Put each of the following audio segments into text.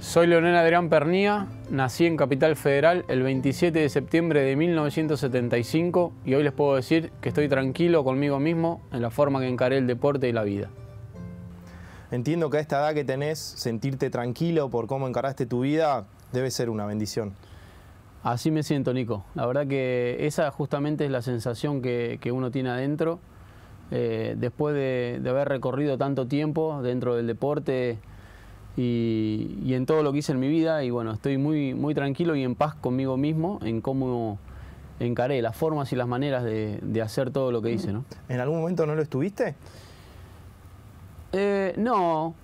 Soy Leonel Adrián Pernía, nací en Capital Federal el 27 de septiembre de 1975 y hoy les puedo decir que estoy tranquilo conmigo mismo en la forma que encaré el deporte y la vida. Entiendo que a esta edad que tenés, sentirte tranquilo por cómo encaraste tu vida debe ser una bendición. Así me siento, Nico. La verdad que esa justamente es la sensación que, uno tiene adentro. Eh, después de, haber recorrido tanto tiempo dentro del deporte, y, en todo lo que hice en mi vida y bueno, estoy muy, muy tranquilo y en paz conmigo mismo en cómo encaré las formas y las maneras de, hacer todo lo que hice. ¿En algún momento no lo estuviste? Eh, no,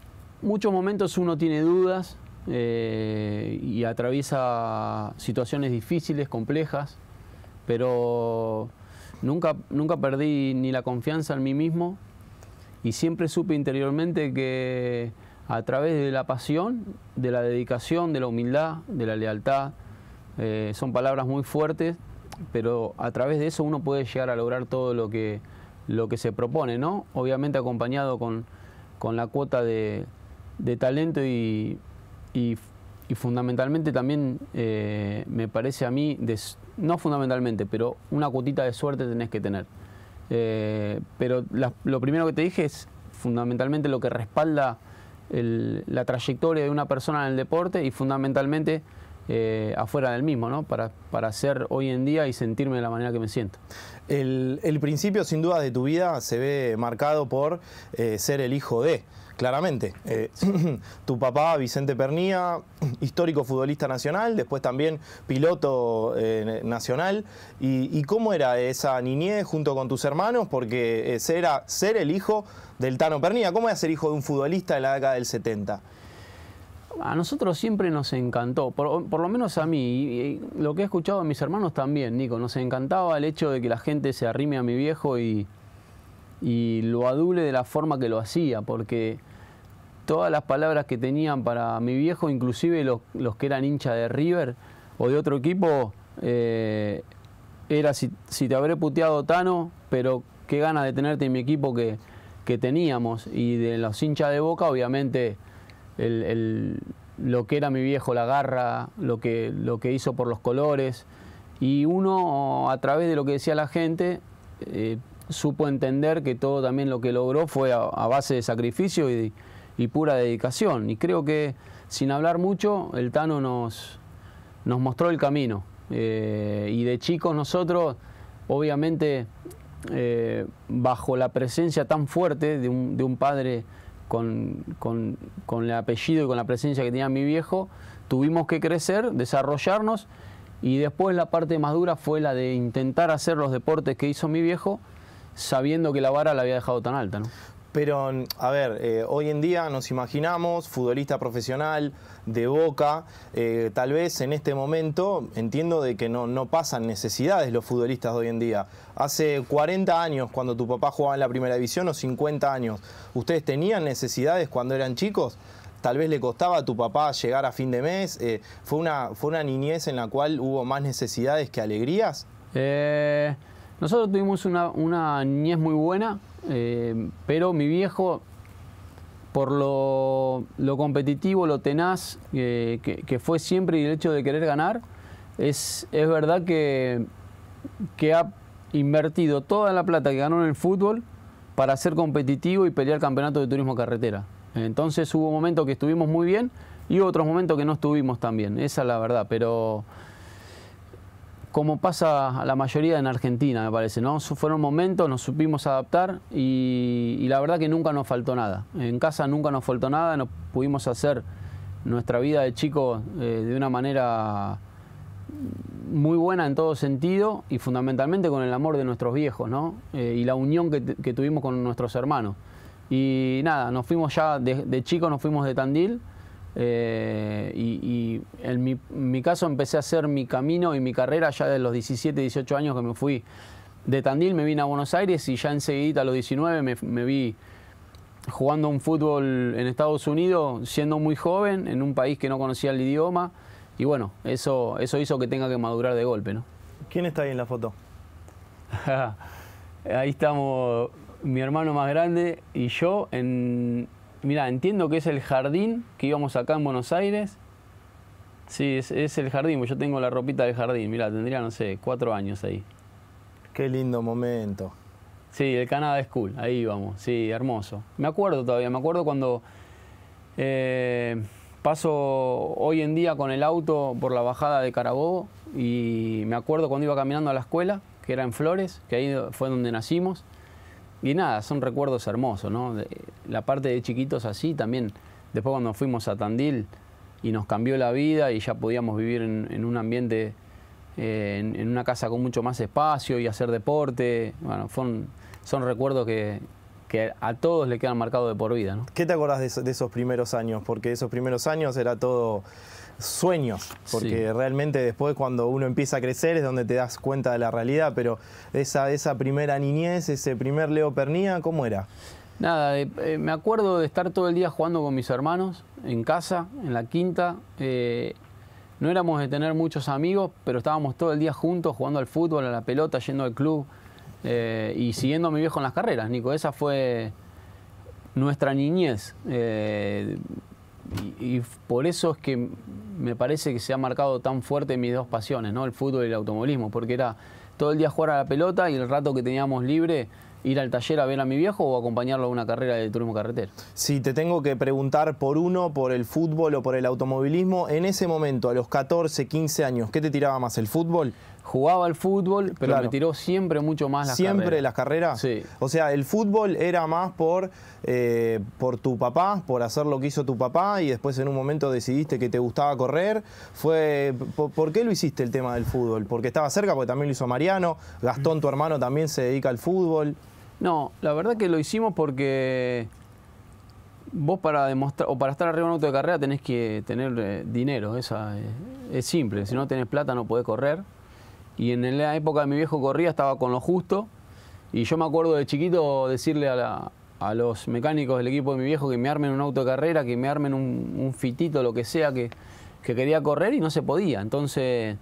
muchos momentos uno tiene dudas eh, y atraviesa situaciones difíciles, complejas, pero nunca, nunca perdí ni la confianza en mí mismo y siempre supe interiormente que a través de la pasión, de la dedicación, de la humildad, de la lealtad. Eh, son palabras muy fuertes, pero a través de eso uno puede llegar a lograr todo lo que, lo que se propone, ¿no? Obviamente acompañado con, la cuota de, talento y, fundamentalmente también eh, me parece a mí, no fundamentalmente, pero una cuotita de suerte tenés que tener. Eh, pero lo primero que te dije es fundamentalmente lo que respalda la trayectoria de una persona en el deporte y fundamentalmente eh, afuera del mismo, ¿no? Para, ser hoy en día y sentirme de la manera que me siento. El, principio, sin duda, de tu vida se ve marcado por eh, ser el hijo de claramente. Eh, tu papá, Vicente Pernía, histórico futbolista nacional, después también piloto eh, nacional. Y, cómo era esa niñez junto con tus hermanos? Porque eh, era ser, el hijo del Tano Pernía, ¿cómo era ser hijo de un futbolista de la década del 70? A nosotros siempre nos encantó, por, lo menos a mí, y, lo que he escuchado de mis hermanos también, Nico, nos encantaba el hecho de que la gente se arrime a mi viejo y, y lo adule de la forma que lo hacía, porque todas las palabras que tenían para mi viejo, inclusive los, que eran hincha de River o de otro equipo, eh, era si, te habré puteado Tano, pero qué ganas de tenerte en mi equipo que, que teníamos. Y de los hinchas de boca, obviamente, lo que era mi viejo, la garra, lo que, lo que hizo por los colores. Y uno, a través de lo que decía la gente, eh, supo entender que todo también lo que logró fue a, a base de sacrificio y, y pura dedicación. Y creo que sin hablar mucho, el Tano nos, nos mostró el camino. Eh, y de chicos nosotros, obviamente, eh, bajo la presencia tan fuerte de un, padre con, el apellido y con la presencia que tenía mi viejo, tuvimos que crecer, desarrollarnos y después la parte más dura fue la de intentar hacer los deportes que hizo mi viejo sabiendo que la vara la había dejado tan alta. Pero, a ver, eh, hoy en día nos imaginamos futbolista profesional de Boca, eh, tal vez en este momento entiendo de que no, no pasan necesidades los futbolistas de hoy en día. Hace 40 años, cuando tu papá jugaba en la primera división, o 50 años, ¿ustedes tenían necesidades cuando eran chicos? tal vez le costaba a tu papá llegar a fin de mes? Eh, ¿fue, una, ¿Fue una niñez en la cual hubo más necesidades que alegrías? Eh, nosotros tuvimos una, niñez muy buena, eh, pero mi viejo, por lo, competitivo, lo tenaz eh, que, fue siempre y el hecho de querer ganar, es, verdad que, que ha invertido toda la plata que ganó en el fútbol para ser competitivo y pelear campeonato de turismo carretera. Entonces hubo momentos que estuvimos muy bien y otros momentos que no estuvimos tan bien, esa es la verdad, pero como pasa a la mayoría en Argentina, me parece, ¿no? Fueron momentos, nos supimos adaptar y, la verdad que nunca nos faltó nada. En casa nunca nos faltó nada, nos pudimos hacer nuestra vida de chico eh, de una manera muy buena en todo sentido y fundamentalmente con el amor de nuestros viejos, ¿no? Eh, y la unión que, tuvimos con nuestros hermanos. Y nada, nos fuimos ya de, de chicos, nos fuimos de Tandil eh, y, en mi, caso empecé a hacer mi camino y mi carrera ya de los 17, 18 años que me fui de Tandil, me vine a Buenos Aires y ya enseguida a los 19 me, me vi jugando un fútbol en Estados Unidos, siendo muy joven, en un país que no conocía el idioma. Y bueno, eso, eso hizo que tenga que madurar de golpe, ¿no? ¿Quién está ahí en la foto? ahí estamos mi hermano más grande y yo en Mira, entiendo que es el jardín que íbamos acá en Buenos Aires. Sí, es, el jardín, yo tengo la ropita del jardín. Mira, tendría, no sé, cuatro años ahí. Qué lindo momento. Sí, el Canada School, ahí íbamos, sí, hermoso. Me acuerdo todavía, me acuerdo cuando eh, paso hoy en día con el auto por la bajada de Carabobo y me acuerdo cuando iba caminando a la escuela, que era en Flores, que ahí fue donde nacimos y nada, son recuerdos hermosos, ¿no? la parte de chiquitos así también. Después cuando fuimos a Tandil y nos cambió la vida y ya podíamos vivir en, un ambiente, eh, en, una casa con mucho más espacio y hacer deporte. Bueno, son recuerdos que, a todos le quedan marcados de por vida. ¿no? ¿Qué te acordás de esos primeros años? Porque esos primeros años era todo sueños, porque realmente después cuando uno empieza a crecer es donde te das cuenta de la realidad, pero esa, esa primera niñez, ese primer Leo Pernía, ¿cómo era? Nada, eh, eh, me acuerdo de estar todo el día jugando con mis hermanos en casa, en la quinta. Eh, no éramos de tener muchos amigos, pero estábamos todo el día juntos jugando al fútbol, a la pelota, yendo al club y siguiendo a mi viejo en las carreras, Nico. Esa fue nuestra niñez y, por eso es que me parece que se ha marcado tan fuerte mis dos pasiones, ¿no? El fútbol y el automovilismo, porque era todo el día jugar a la pelota y el rato que teníamos libre ir al taller a ver a mi viejo o acompañarlo a una carrera de turismo carretero. Si te tengo que preguntar por uno, por el fútbol o por el automovilismo, en ese momento, a los 14, 15 años, ¿qué te tiraba más, el fútbol? jugaba al fútbol, pero me tiró siempre mucho más las ¿Siempre las carreras? Sí. O sea, el fútbol era más por, eh, por tu papá, por hacer lo que hizo tu papá y después en un momento decidiste que te gustaba correr. Fue, ¿Por, qué lo hiciste el tema del fútbol? ¿Porque estaba cerca? Porque también lo hizo Mariano. Gastón, tu hermano, también se dedica al fútbol. No, la verdad que lo hicimos porque vos para demostrar o para estar arriba en un auto de carrera tenés que tener eh, dinero, esa eh, es simple, si no tenés plata no podés correr. Y en la época de mi viejo corría, estaba con lo justo. Y yo me acuerdo de chiquito decirle a, los mecánicos del equipo de mi viejo que me armen un auto de carrera, que me armen un, fitito, lo que sea, que, quería correr y no se podía. Entonces,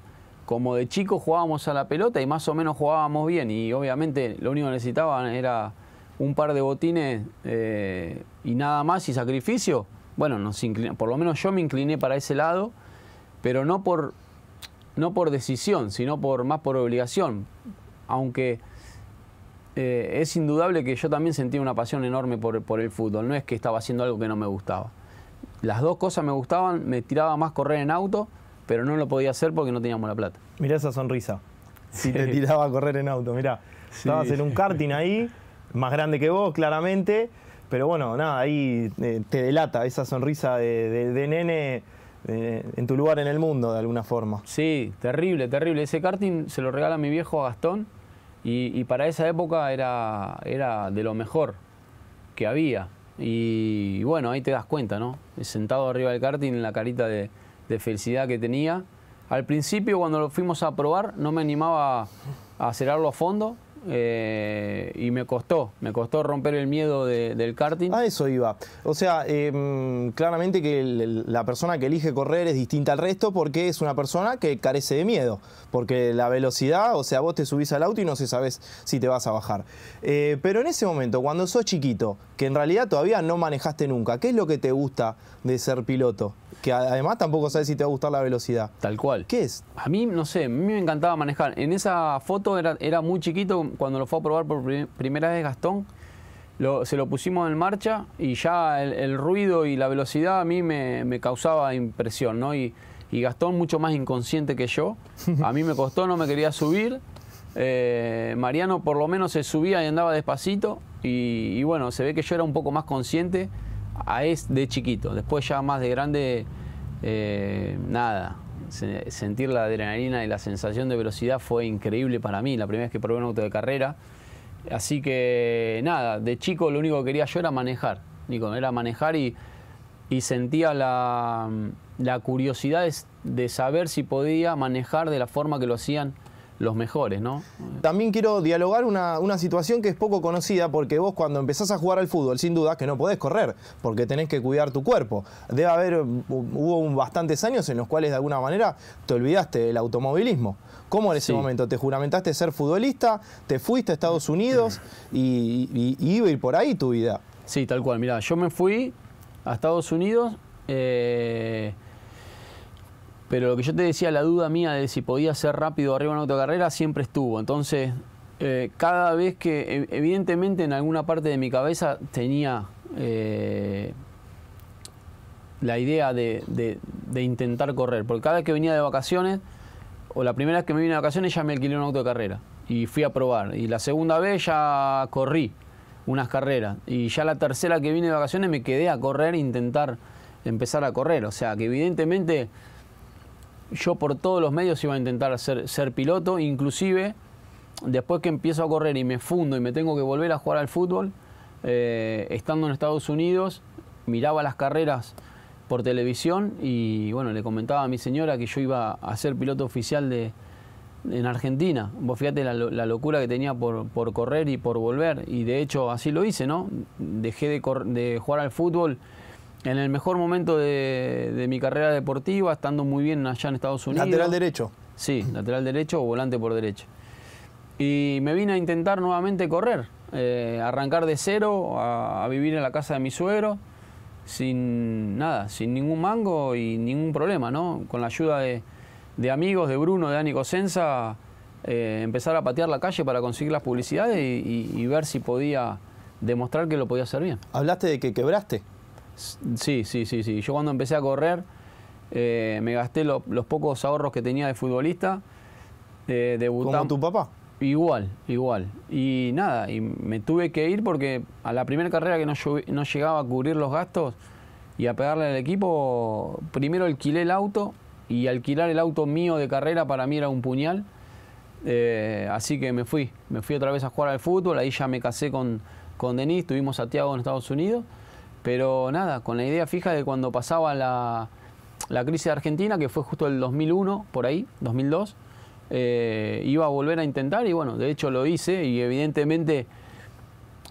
como de chico jugábamos a la pelota y más o menos jugábamos bien. Y obviamente lo único que necesitaban era un par de botines eh, y nada más y sacrificio. Bueno, nos por lo menos yo me incliné para ese lado, pero no por, no por decisión, sino por más por obligación, aunque eh, es indudable que yo también sentía una pasión enorme por, el fútbol, no es que estaba haciendo algo que no me gustaba. Las dos cosas me gustaban, me tiraba más correr en auto, pero no lo podía hacer porque no teníamos la plata. Mirá esa sonrisa, si te tiraba a correr en auto, mirá, estabas en un karting ahí, más grande que vos claramente, pero bueno, nada, ahí eh, te delata esa sonrisa de nene en tu lugar en el mundo de alguna forma. Sí, terrible, terrible. Ese karting se lo regala mi viejo a Gastón y, para esa época era, era de lo mejor que había. Y, bueno, ahí te das cuenta, ¿no? Sentado arriba del karting en la carita de, felicidad que tenía. Al principio, cuando lo fuimos a probar, no me animaba a cerrarlo a fondo eh, y me costó, me costó romper el miedo del karting. A eso iba. O sea, em, claramente que la persona que elige correr es distinta al resto porque es una persona que carece de miedo, porque la velocidad, o sea, vos te subís al auto y no se sabes si te vas a bajar. Eh, pero en ese momento, cuando sos chiquito, que en realidad todavía no manejaste nunca, ¿qué es lo que te gusta de ser piloto? Que además tampoco sabes si te va a gustar la velocidad. Tal cual. ¿Qué es? A mí, no sé, a mí me encantaba manejar. En esa foto era muy chiquito, cuando lo fue a probar por primera vez Gastón, se lo pusimos en marcha y ya el, ruido y la velocidad a mí me, causaba impresión, ¿no? Y, Gastón mucho más inconsciente que yo. A mí me costó, no me quería subir. Eh, Mariano por lo menos se subía y andaba despacito. Y, bueno, se ve que yo era un poco más consciente a es de chiquito. Después ya más de grande, eh, nada sentir la adrenalina y la sensación de velocidad fue increíble para mí, la primera vez que probé un auto de carrera. Así que nada, de chico lo único que quería yo era manejar, Nico, era manejar y, sentía la, curiosidad de, saber si podía manejar de la forma que lo hacían los mejores, ¿no? También quiero dialogar una, situación que es poco conocida porque vos cuando empezás a jugar al fútbol, sin duda que no podés correr porque tenés que cuidar tu cuerpo. Debe haber, hubo bastantes años en los cuales de alguna manera te olvidaste del automovilismo. ¿Cómo en ese momento? ¿Te juramentaste ser futbolista? ¿Te fuiste a Estados Unidos? Y, iba a ir por ahí tu vida. Sí, tal cual. Mirá, yo me fui a Estados Unidos. Eh, pero lo que yo te decía, la duda mía de si podía ser rápido arriba en autocarrera siempre estuvo. Entonces, eh, cada vez que, eh, evidentemente en alguna parte de mi cabeza tenía eh, la idea de, intentar correr. Porque cada vez que venía de vacaciones, o la primera vez que me vine de vacaciones, ya me alquilé una autocarrera. y fui a probar. Y la segunda vez ya corrí unas carreras. Y ya la tercera que vine de vacaciones me quedé a correr, e intentar empezar a correr. O sea, que evidentemente yo por todos los medios iba a intentar ser, ser piloto, inclusive después que empiezo a correr y me fundo y me tengo que volver a jugar al fútbol, eh, estando en Estados Unidos, miraba las carreras por televisión y bueno, le comentaba a mi señora que yo iba a ser piloto oficial de, en Argentina. Vos fíjate la, locura que tenía por, correr y por volver. Y de hecho así lo hice, ¿no? Dejé de, de jugar al fútbol en el mejor momento de, mi carrera deportiva, estando muy bien allá en Estados Unidos. ¿Lateral derecho? Sí, lateral derecho o volante por derecha. Y me vine a intentar nuevamente correr, eh, arrancar de cero, a, vivir en la casa de mi suegro, sin nada, sin ningún mango y ningún problema, ¿no? Con la ayuda de, amigos, de Bruno, de Dani Cosenza, eh, empezar a patear la calle para conseguir las publicidades y ver si podía demostrar que lo podía hacer bien. Hablaste de que quebraste. Sí, sí, sí, sí. Yo cuando empecé a correr, eh, me gasté los pocos ahorros que tenía de futbolista. Eh, ¿Como tu papá? Igual, igual. Y nada, y me tuve que ir porque a la primera carrera que no, llegaba a cubrir los gastos y a pegarle al equipo, primero alquilé el auto y alquilar el auto mío de carrera para mí era un puñal. Eh, así que me fui, me fui otra vez a jugar al fútbol, ahí ya me casé con, con Denise, tuvimos a Tiago en Estados Unidos pero nada, con la idea fija de cuando pasaba la, crisis de Argentina, que fue justo el 2001, por ahí, 2002, eh, iba a volver a intentar y bueno, de hecho lo hice y evidentemente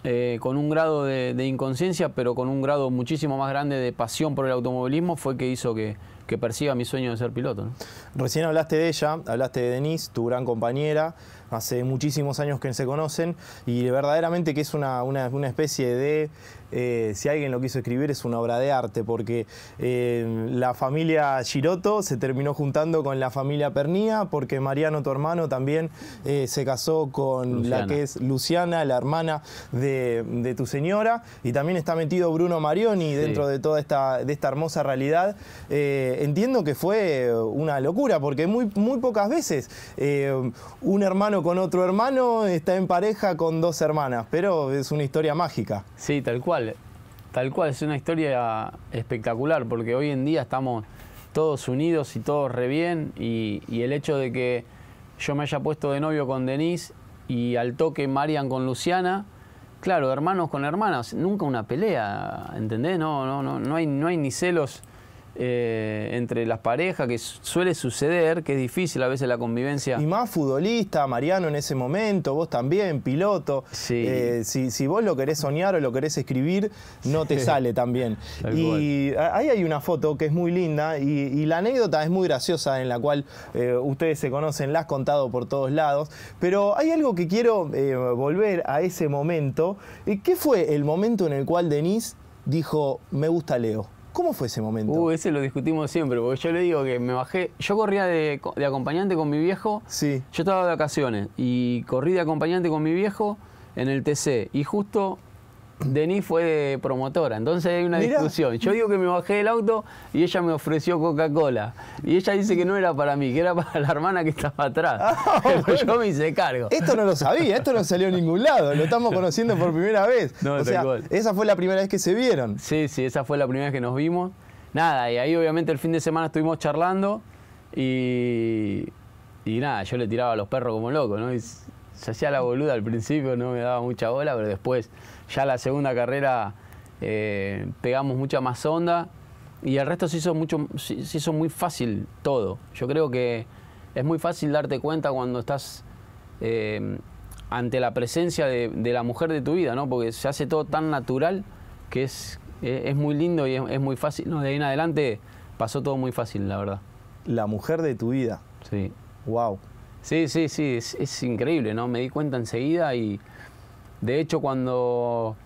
eh, con un grado de, inconsciencia, pero con un grado muchísimo más grande de pasión por el automovilismo, fue que hizo que, que persiga mi sueño de ser piloto. Recién hablaste de ella, hablaste de Denise, tu gran compañera hace muchísimos años que se conocen y verdaderamente que es una, especie de, eh, si alguien lo quiso escribir, es una obra de arte, porque eh, la familia Giroto se terminó juntando con la familia Pernía, porque Mariano, tu hermano, también eh, se casó con la que es Luciana, la hermana de, tu señora, y también está metido Bruno Marioni dentro de toda esta, de esta hermosa realidad. entiendo que fue una locura, porque muy, muy pocas veces un hermano con otro hermano, está en pareja con dos hermanas, pero es una historia mágica. Sí, tal cual, tal cual, es una historia espectacular, porque hoy en día estamos todos unidos y todos re bien, y, el hecho de que yo me haya puesto de novio con Denise y al toque Marian con Luciana, claro, hermanos con hermanas, nunca una pelea, ¿entendés? No, no, no, no hay, no hay ni celos eh, entre las parejas, que suele suceder, que es difícil a veces la convivencia. Y más futbolista, Mariano en ese momento, vos también, piloto. Eh, si, vos lo querés soñar o lo querés escribir, no te sale también. y ahí hay una foto que es muy linda y, la anécdota es muy graciosa en la cual eh, ustedes se conocen, la has contado por todos lados, pero hay algo que quiero volver a ese momento. ¿Qué fue el momento en el cual Denise dijo, me gusta Leo? ¿Cómo fue ese momento? Uh, ese lo discutimos siempre, porque yo le digo que me bajé. Yo corría de, de acompañante con mi viejo. Sí. Yo estaba de vacaciones y corrí de acompañante con mi viejo en el TC. Y justo Denis fue promotora, entonces hay una discusión. Yo digo que me bajé del auto y ella me ofreció Coca-Cola. Y ella dice que no era para mí, que era para la hermana que estaba atrás. Ah, yo me hice cargo. Esto no lo sabía, esto no salió a ningún lado, lo estamos conociendo por primera vez. o sea, esa fue la primera vez que se vieron. Sí, sí, esa fue la primera vez que nos vimos. Nada, y ahí obviamente el fin de semana estuvimos charlando y, y nada, yo le tiraba a los perros como loco, ¿no? se hacía la boluda al principio, no me daba mucha bola, pero después ya la segunda carrera eh, pegamos mucha más onda y el resto se hizo, mucho, se hizo muy fácil todo. Yo creo que es muy fácil darte cuenta cuando estás eh, ante la presencia de, la mujer de tu vida, ¿no? Porque se hace todo tan natural que es, eh, es, muy lindo y es, muy fácil. de ahí en adelante pasó todo muy fácil, la verdad. La mujer de tu vida. Sí. Wow. Sí, sí, sí, es, es increíble, ¿no? Me di cuenta enseguida y de hecho, cuando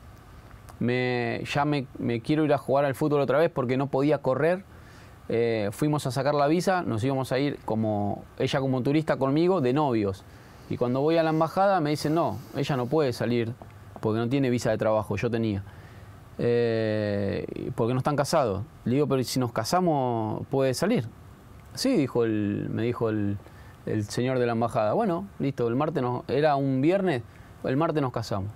me, ya me, quiero ir a jugar al fútbol otra vez porque no podía correr, eh, fuimos a sacar la visa, nos íbamos a ir como ella como turista conmigo de novios. Y cuando voy a la embajada me dicen, no, ella no puede salir porque no tiene visa de trabajo, yo tenía. Eh, porque no están casados. Le digo, pero si nos casamos, puede salir. Sí, dijo me dijo el, señor de la embajada. Bueno, listo, el martes era un viernes, el martes nos casamos.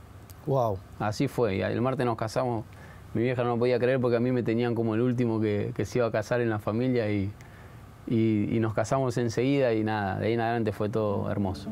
Wow. Así fue, el martes nos casamos. Mi vieja no me podía creer porque a mí me tenían como el último que, se iba a casar en la familia y, y nos casamos enseguida y nada, de ahí en adelante fue todo hermoso.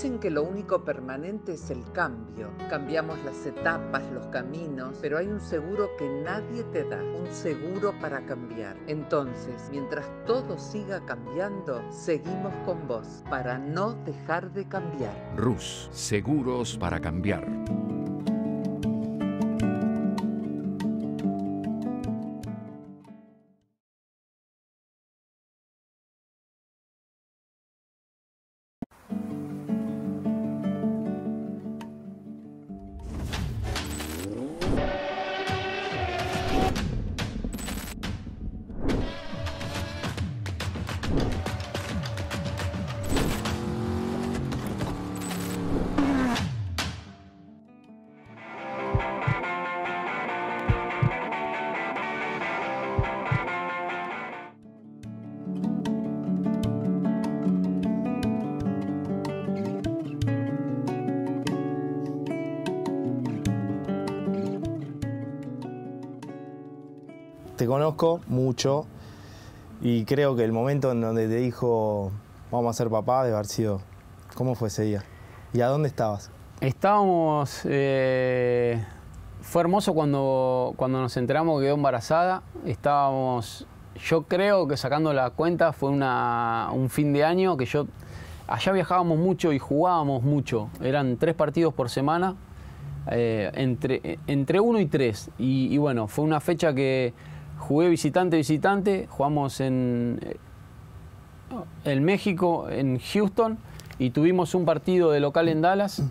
Dicen que lo único permanente es el cambio. Cambiamos las etapas, los caminos, pero hay un seguro que nadie te da, un seguro para cambiar. Entonces, mientras todo siga cambiando, seguimos con vos para no dejar de cambiar. Rus, seguros para cambiar. conozco mucho y creo que el momento en donde te dijo vamos a ser papá de haber sido, ¿cómo fue ese día? ¿Y a dónde estabas? Estábamos, eh, fue hermoso cuando, cuando nos enteramos que quedó embarazada, estábamos, yo creo que sacando la cuenta fue un fin de año que yo, allá viajábamos mucho y jugábamos mucho, eran tres partidos por semana, eh, entre, entre uno y tres, y, y bueno, fue una fecha que Jugué visitante-visitante, jugamos en, eh, en México, en Houston, y tuvimos un partido de local en Dallas,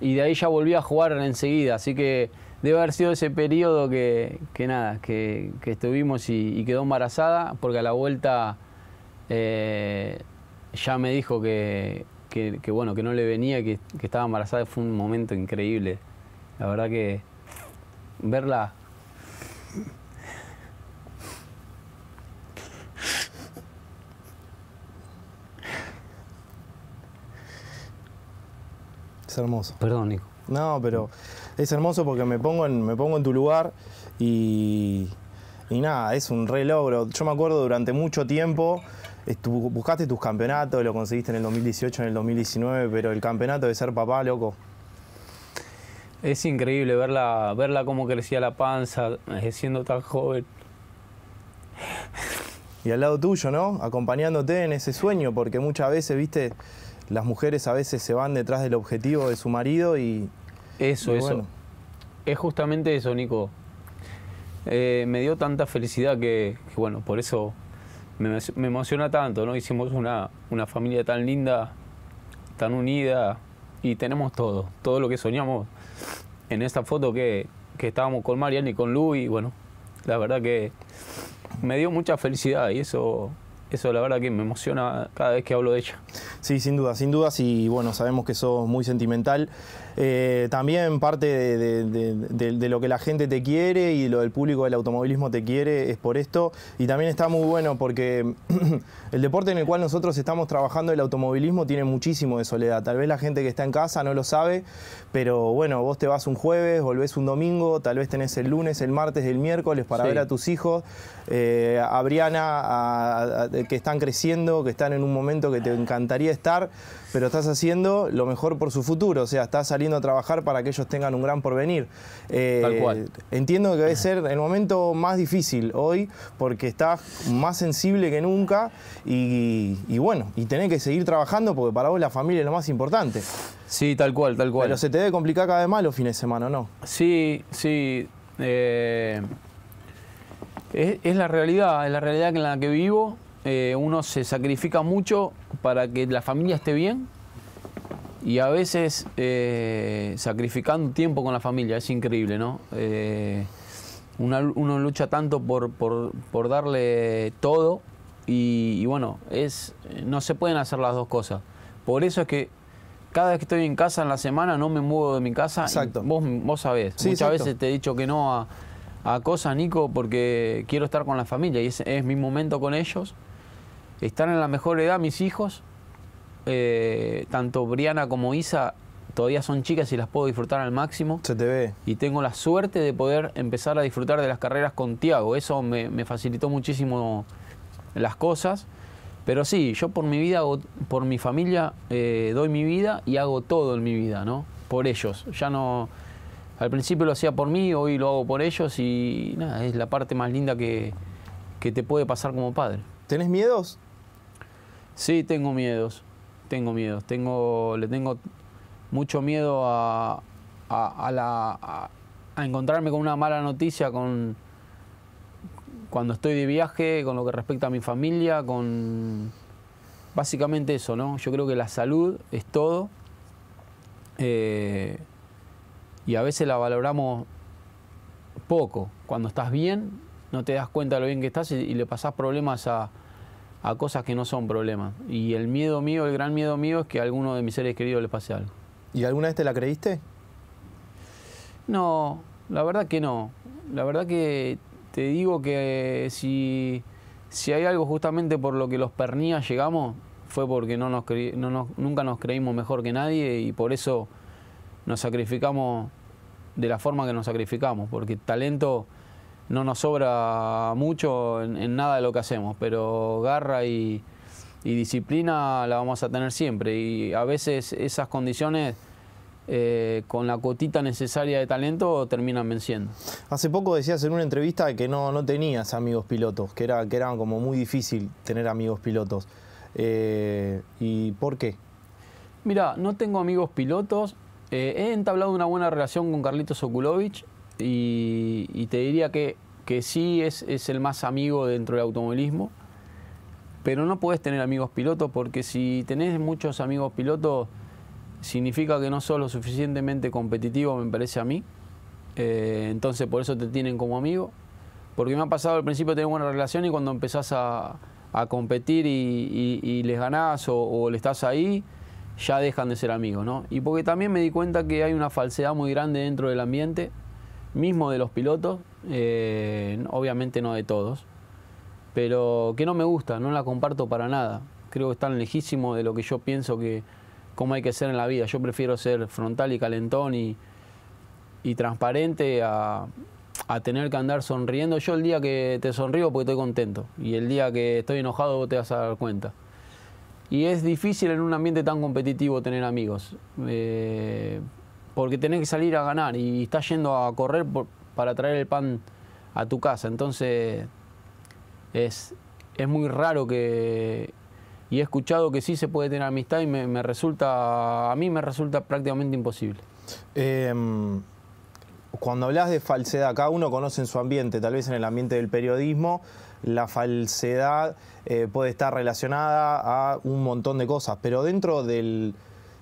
y de ahí ya volví a jugar enseguida, así que debe haber sido ese periodo que, nada, que, estuvimos y, quedó embarazada, porque a la vuelta eh, ya me dijo que, bueno, que no le venía, que estaba embarazada, fue un momento increíble. La verdad que verla hermoso. Perdón, Nico. No, pero es hermoso porque me pongo en, me pongo en tu lugar y, y nada, es un re logro. Yo me acuerdo durante mucho tiempo, buscaste tus campeonatos, lo conseguiste en el 2018, en el 2019, pero el campeonato de ser papá, loco. Es increíble verla, verla cómo crecía la panza eh, siendo tan joven. Y al lado tuyo, ¿no? Acompañándote en ese sueño, porque muchas veces, viste, las mujeres a veces se van detrás del objetivo de su marido y... Eso, es Bueno. Es justamente eso, Nico. Eh, me dio tanta felicidad que, bueno, por eso me, emociona tanto, ¿no? Hicimos una, una familia tan linda, tan unida y tenemos todo, todo lo que soñamos en esta foto que, que estábamos con Marian y con Luis, bueno, la verdad que me dio mucha felicidad y eso eso la verdad que me emociona cada vez que hablo de ella. Sí, sin duda, sin duda. y bueno, sabemos que es muy sentimental. Eh, también parte de, lo que la gente te quiere y lo del público del automovilismo te quiere es por esto. Y también está muy bueno porque el deporte en el cual nosotros estamos trabajando, el automovilismo, tiene muchísimo de soledad. Tal vez la gente que está en casa no lo sabe, pero bueno, vos te vas un jueves, volvés un domingo, tal vez tenés el lunes, el martes, el miércoles para ver a tus hijos, eh, a Briana, que están creciendo, que están en un momento que te encantaría estar, pero estás haciendo lo mejor por su futuro, o sea, estás saliendo a trabajar para que ellos tengan un gran porvenir. Eh, tal cual. Entiendo que debe ser el momento más difícil hoy porque está más sensible que nunca y, bueno, y tenés que seguir trabajando porque para vos la familia es lo más importante. Sí, tal cual, tal cual. Pero se te debe complicar cada vez más los fines de semana, ¿no? Sí, sí. Eh, es, la realidad, es la realidad en la que vivo. Eh, uno se sacrifica mucho para que la familia esté bien, y a veces eh, sacrificando tiempo con la familia, es increíble, ¿no? Eh, uno lucha tanto por, darle todo y, bueno, es, no se pueden hacer las dos cosas. Por eso es que cada vez que estoy en casa en la semana no me muevo de mi casa. Exacto. Vos, vos sabés, muchas veces te he dicho que no a, a cosas, Nico, porque quiero estar con la familia y es, es mi momento con ellos. Están en la mejor edad mis hijos eh, tanto Briana como Isa todavía son chicas y las puedo disfrutar al máximo. Se te ve. Y tengo la suerte de poder empezar a disfrutar de las carreras con Tiago. Eso me, facilitó muchísimo las cosas. Pero sí, yo por mi vida, por mi familia, eh, doy mi vida y hago todo en mi vida, ¿no? Por ellos. Ya no. Al principio lo hacía por mí, hoy lo hago por ellos y nada, es la parte más linda que, que te puede pasar como padre. ¿Tenés miedos? Sí, tengo miedos tengo miedo. Tengo, le tengo mucho miedo a, a, la, a, encontrarme con una mala noticia con, cuando estoy de viaje, con lo que respecta a mi familia, con básicamente eso, ¿no? Yo creo que la salud es todo eh, y a veces la valoramos poco. Cuando estás bien, no te das cuenta de lo bien que estás y, y le pasás problemas a, a cosas que no son problemas. Y el miedo mío, el gran miedo mío es que a alguno de mis seres queridos les pase algo. ¿Y alguna vez te la creíste? No, la verdad que no. La verdad que te digo que si, si hay algo justamente por lo que los pernías llegamos, fue porque no nos nunca nos creímos mejor que nadie y por eso nos sacrificamos de la forma que nos sacrificamos, porque talento no nos sobra mucho en, nada de lo que hacemos, pero garra y, disciplina la vamos a tener siempre. Y a veces esas condiciones, eh, con la cotita necesaria de talento, terminan venciendo. Hace poco decías en una entrevista que no, no tenías amigos pilotos, que era, que como muy difícil tener amigos pilotos. Eh, ¿Y por qué? Mira, no tengo amigos pilotos. Eh, he entablado una buena relación con Carlitos Okulovich, y, te diría que, sí es, el más amigo dentro del automovilismo, pero no puedes tener amigos pilotos porque si tenés muchos amigos pilotos significa que no sos lo suficientemente competitivo, me parece a mí. Eh, entonces por eso te tienen como amigo. Porque me ha pasado al principio tener buena relación y cuando empezás a, competir y, les ganás o, o, le estás ahí, ya dejan de ser amigos, ¿no? Y porque también me di cuenta que hay una falsedad muy grande dentro del ambiente mismo de los pilotos, eh, obviamente no de todos, pero que no me gusta, no la comparto para nada. Creo que están lejísimo de lo que yo pienso que cómo hay que ser en la vida. Yo prefiero ser frontal y calentón y, transparente a, tener que andar sonriendo. Yo el día que te sonrío porque estoy contento y el día que estoy enojado vos te vas a dar cuenta. Y es difícil en un ambiente tan competitivo tener amigos. Eh, porque tenés que salir a ganar y estás yendo a correr para traer el pan a tu casa. Entonces es, muy raro que... Y he escuchado que sí se puede tener amistad y me, resulta, a mí me resulta prácticamente imposible. Em, cuando hablas de falsedad, cada uno conoce en su ambiente, tal vez en el ambiente del periodismo, la falsedad eh, puede estar relacionada a un montón de cosas, pero dentro del,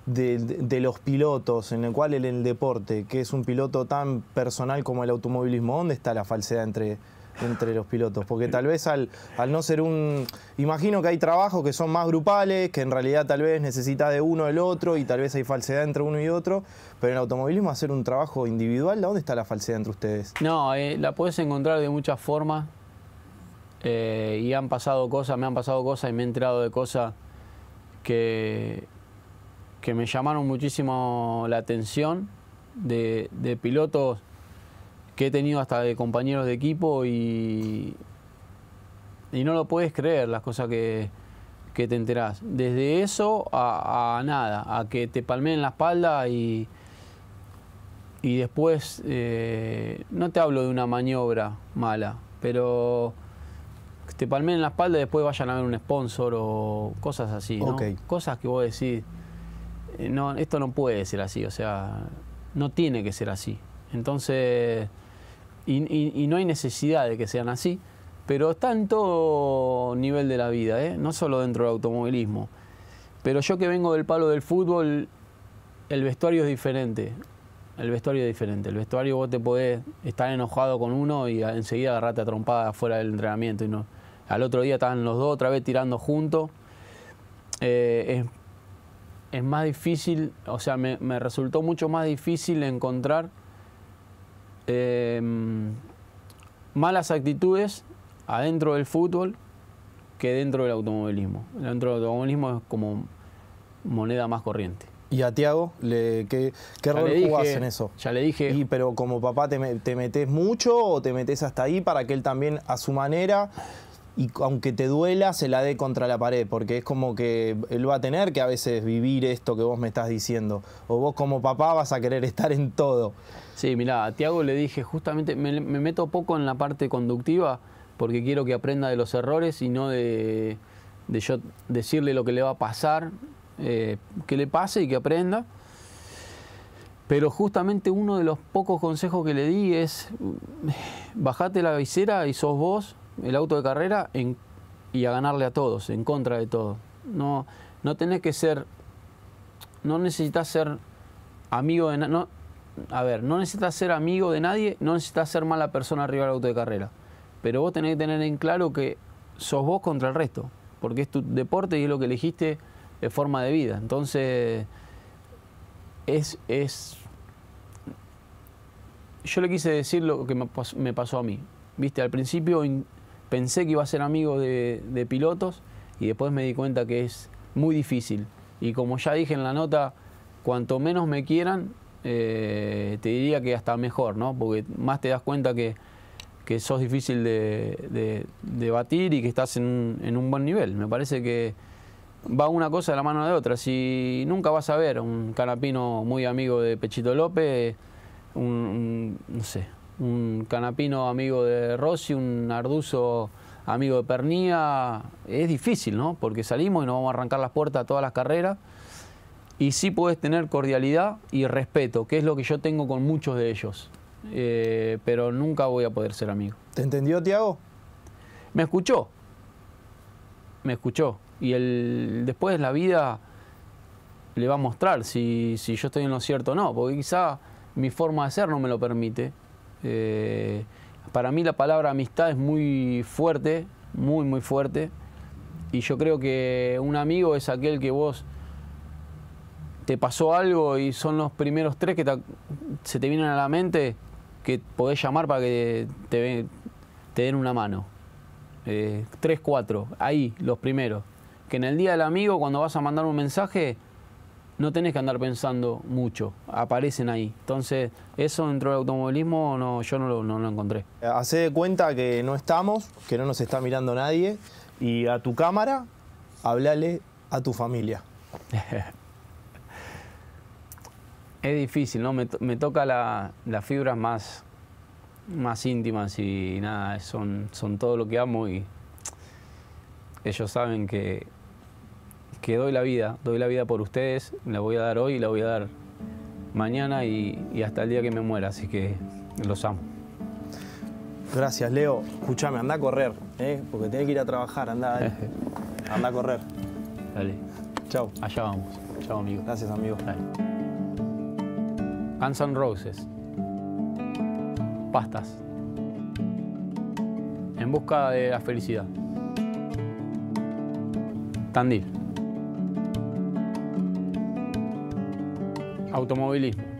de, los pilotos, en el cual el deporte, que es un piloto tan personal como el automovilismo, ¿dónde está la falsedad entre, entre los pilotos? Porque tal vez al, al no ser un... Imagino que hay trabajos que son más grupales, que en realidad tal vez necesita de uno el otro y tal vez hay falsedad entre uno y otro, pero en el automovilismo hacer un trabajo individual, ¿dónde está la falsedad entre ustedes? No, eh, la puedes encontrar de muchas formas eh, y han pasado cosas, me han pasado cosas y me he enterado de cosas que que me llamaron muchísimo la atención de, pilotos que he tenido hasta de compañeros de equipo y, y no lo puedes creer las cosas que, te enterás. Desde eso a, nada, a que te palmeen la espalda y, y después, eh, no te hablo de una maniobra mala, pero que te palmeen la espalda y después vayan a ver un sponsor o cosas así, ¿no? Cosas que vos decís. Eh, no, esto no puede ser así, o sea, no tiene que ser así. Entonces, y, no hay necesidad de que sean así, pero está en todo nivel de la vida, ¿eh? no solo dentro del automovilismo. Pero yo que vengo del palo del fútbol, el vestuario es diferente. El vestuario es diferente. El vestuario vos te podés estar enojado con uno y enseguida agarrate a trompada fuera del entrenamiento. Y no. Al otro día estaban los dos otra vez tirando juntos. Eh, es más difícil, o sea, me, resultó mucho más difícil encontrar em, malas actitudes adentro del fútbol que dentro del automovilismo. Dentro del automovilismo es como moneda más corriente. ¿Y a Tiago? Le, ¿Qué, qué rol jugás en eso? Ya le dije. ¿Y pero como papá te, te metes mucho o te metes hasta ahí para que él también a su manera y aunque te duela, se la dé contra la pared, porque es como que él va a tener que a veces vivir esto que vos me estás diciendo, o vos como papá vas a querer estar en todo. Sí, mirá, a Tiago le dije justamente, me, meto poco en la parte conductiva, porque quiero que aprenda de los errores y no de, yo decirle lo que le va a pasar, eh, que le pase y que aprenda. Pero justamente uno de los pocos consejos que le di es, eh, bajate la visera y sos vos, el auto de carrera y a ganarle a todos, en contra de todo. No, no tenés que ser, no necesitas ser amigo de no, a ver, no necesitas ser amigo de nadie, no necesitas ser mala persona arriba del auto de carrera. Pero vos tenés que tener en claro que sos vos contra el resto, porque es tu deporte y es lo que elegiste de forma de vida. Entonces, es, es... Yo le quise decir lo que me pasó, a mí. Viste, al principio pensé que iba a ser amigo de, pilotos y después me di cuenta que es muy difícil. Y como ya dije en la nota, cuanto menos me quieran, eh, te diría que hasta mejor, ¿no? Porque más te das cuenta que, sos difícil de, batir y que estás en un, buen nivel. Me parece que va una cosa de la mano de otra. Si nunca vas a ver un canapino muy amigo de Pechito López, no sé, un canapino amigo de Rossi, un arduzo amigo de Pernilla, es difícil, ¿no? Porque salimos y nos vamos a arrancar las puertas a todas las carreras. Y sí puedes tener cordialidad y respeto, que es lo que yo tengo con muchos de ellos. Eh, pero nunca voy a poder ser amigo. ¿Te entendió, Tiago? Me escuchó. Me escuchó. Y el, después la vida le va a mostrar si, si yo estoy en lo cierto o no, porque quizá mi forma de ser no me lo permite. Eh, para mí la palabra amistad es muy fuerte, muy, muy fuerte. Y yo creo que un amigo es aquel que vos te pasó algo y son los primeros tres que se te vienen a la mente que podés llamar para que te, den una mano. Eh, tres, cuatro, ahí, los primeros. Que en el día del amigo, cuando vas a mandar un mensaje, no tenés que andar pensando mucho, aparecen ahí. Entonces, eso dentro del automovilismo no, yo no lo, no lo encontré. Eh, hacé de cuenta que no estamos, que no nos está mirando nadie, y a tu cámara, hablale a tu familia. es difícil, ¿no? Me, toca las fibras más, más íntimas y nada, son, son todo lo que amo y ellos saben que que doy la vida, doy la vida por ustedes, la voy a dar hoy la voy a dar mañana y, hasta el día que me muera, así que los amo. Gracias, Leo. Escúchame, anda a correr, ¿eh? porque tiene que ir a trabajar, anda, eh. anda a correr. Dale. Chao. Allá vamos. Chao, amigo. Gracias, amigo. Dale. Guns Roses. Pastas. En busca de la felicidad. Tandil. Automovilismo.